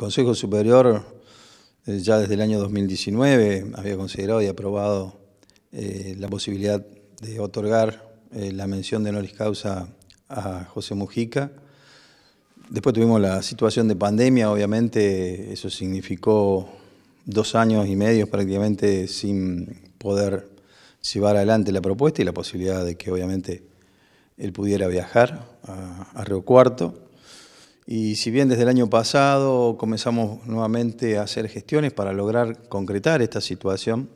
Consejo Superior eh, ya desde el año 2019 había considerado y aprobado eh, la posibilidad de otorgar eh, la mención de honoris causa a José Mujica. Después tuvimos la situación de pandemia, obviamente eso significó dos años y medio prácticamente sin poder llevar adelante la propuesta y la posibilidad de que obviamente él pudiera viajar a, a Río Cuarto. Y si bien desde el año pasado comenzamos nuevamente a hacer gestiones para lograr concretar esta situación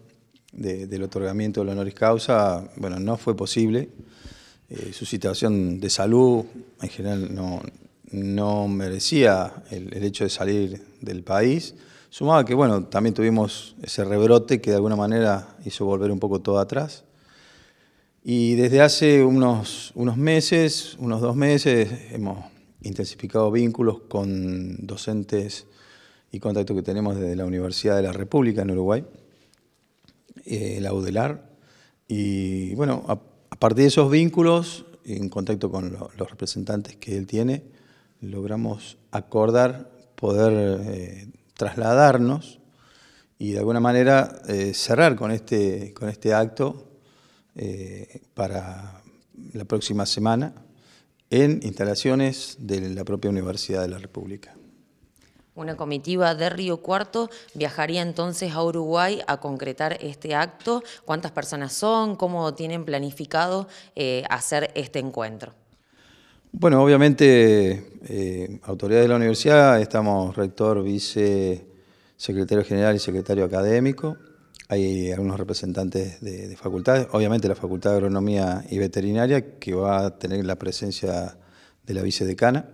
del otorgamiento del honoris causa, bueno, no fue posible. Eh, su situación de salud en general no, merecía el, hecho de salir del país. Sumaba que, bueno, también tuvimos ese rebrote que de alguna manera hizo volver un poco todo atrás. Y desde hace unos, unos meses, unos dos meses, hemos intensificado vínculos con docentes y contacto que tenemos desde la Universidad de la República en Uruguay, el eh, la y bueno, a, partir de esos vínculos, en contacto con los representantes que él tiene, logramos acordar poder eh, trasladarnos y de alguna manera eh, cerrar con este, con este acto para la próxima semana en instalaciones de la propia Universidad de la República. Una comitiva de Río Cuarto viajaría entonces a Uruguay a concretar este acto. ¿Cuántas personas son? ¿Cómo tienen planificado eh, hacer este encuentro? Bueno, obviamente, eh, autoridades de la universidad, estamos rector, vice, secretario general y secretario académico hay algunos representantes de, facultades, obviamente la Facultad de Agronomía y Veterinaria, que va a tener la presencia de la vicedecana,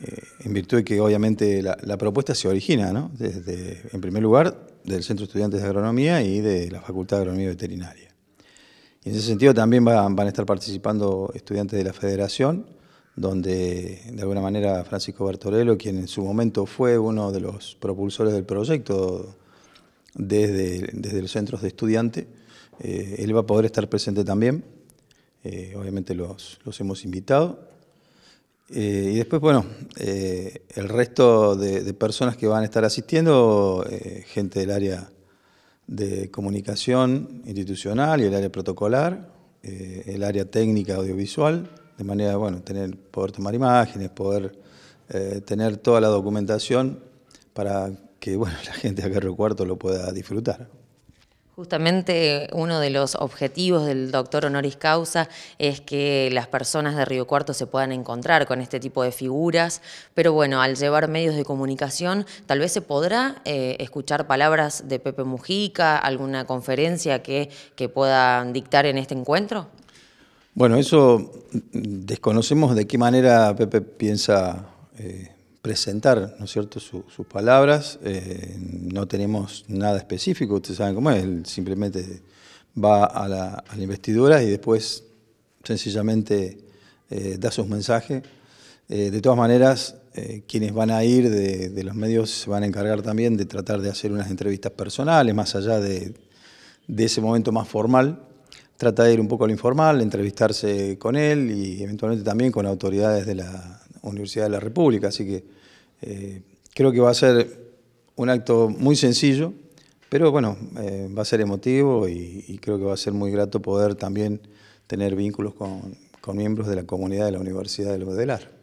eh, en virtud de que obviamente la, propuesta se origina, ¿no? Desde, en primer lugar, del Centro de Estudiantes de Agronomía y de la Facultad de Agronomía y Veterinaria. en ese sentido también van, van a estar participando estudiantes de la Federación, donde de alguna manera Francisco Bartorello, quien en su momento fue uno de los propulsores del proyecto, desde, los centros de estudiante. Eh, él va a poder estar presente también. Eh, obviamente los, hemos invitado. Eh, y después, bueno, el resto de, personas que van a estar asistiendo, gente del área de comunicación institucional y el área protocolar, el área técnica audiovisual, de manera, bueno, tener, poder tomar imágenes, poder tener toda la documentación para que bueno, la gente de Río Cuarto lo pueda disfrutar. Justamente uno de los objetivos del doctor honoris causa es que las personas de Río Cuarto se puedan encontrar con este tipo de figuras, pero bueno, al llevar medios de comunicación, tal vez se podrá eh, escuchar palabras de Pepe Mujica, alguna conferencia que, que puedan dictar en este encuentro. Bueno, eso desconocemos de qué manera Pepe piensa eh, presentar, ¿no es cierto?, sus palabras. Eh, no tenemos nada específico, ustedes saben cómo es, él simplemente va a la, investidura y después sencillamente eh, da sus mensajes. Eh, de todas maneras, quienes van a ir de, los medios se van a encargar también de tratar de hacer unas entrevistas personales, más allá de, de ese momento más formal. Trata de ir un poco a lo informal, entrevistarse con él y eventualmente también con autoridades de la, Universidad de la República. Así que eh, creo que va a ser un acto muy sencillo, pero bueno, eh, va a ser emotivo y, creo que va a ser muy grato poder también tener vínculos con, con miembros de la comunidad de la Universidad de Lodelar.